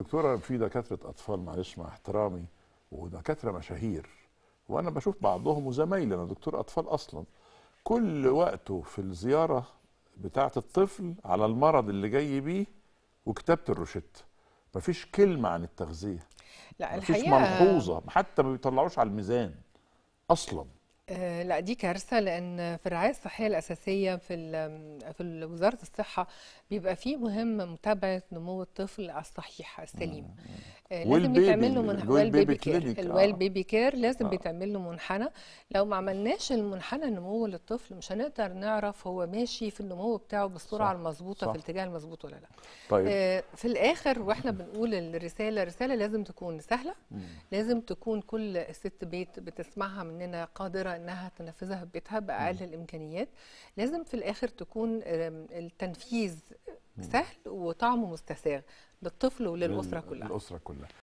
دكتوره في دكاتره اطفال معلش مع احترامي ودكاتره مشاهير وانا بشوف بعضهم وزمايلي انا دكتور اطفال اصلا كل وقته في الزياره بتاعه الطفل على المرض اللي جاي بيه وكتابه الروشته مفيش كلمه عن التغذيه لا مفيش الحقيقه مفيش ملحوظه حتى ما بيطلعوش على الميزان اصلا آه، لا دي كارثه لان في الرعايه الصحيه الاساسيه في في وزاره الصحه بيبقى فيه مهم متابعه نمو الطفل الصحيح السليم آه، لازم بيتعمل له منحنى ويل بيبي كير الويل بيبي كير لازم آه. بيتعمل له منحنى لو ما عملناش المنحنى النمو للطفل مش هنقدر نعرف هو ماشي في النمو بتاعه بالسرعه المظبوطه في الاتجاه المظبوط ولا لا طيب. آه في الاخر واحنا بنقول الرساله رساله لازم تكون سهله لازم تكون كل ست بيت بتسمعها مننا قادره انها تنفذها في بيتها باقل الامكانيات لازم في الاخر تكون التنفيذ سهل وطعمه مستساغ للطفل وللاسره كلها الاسره كلها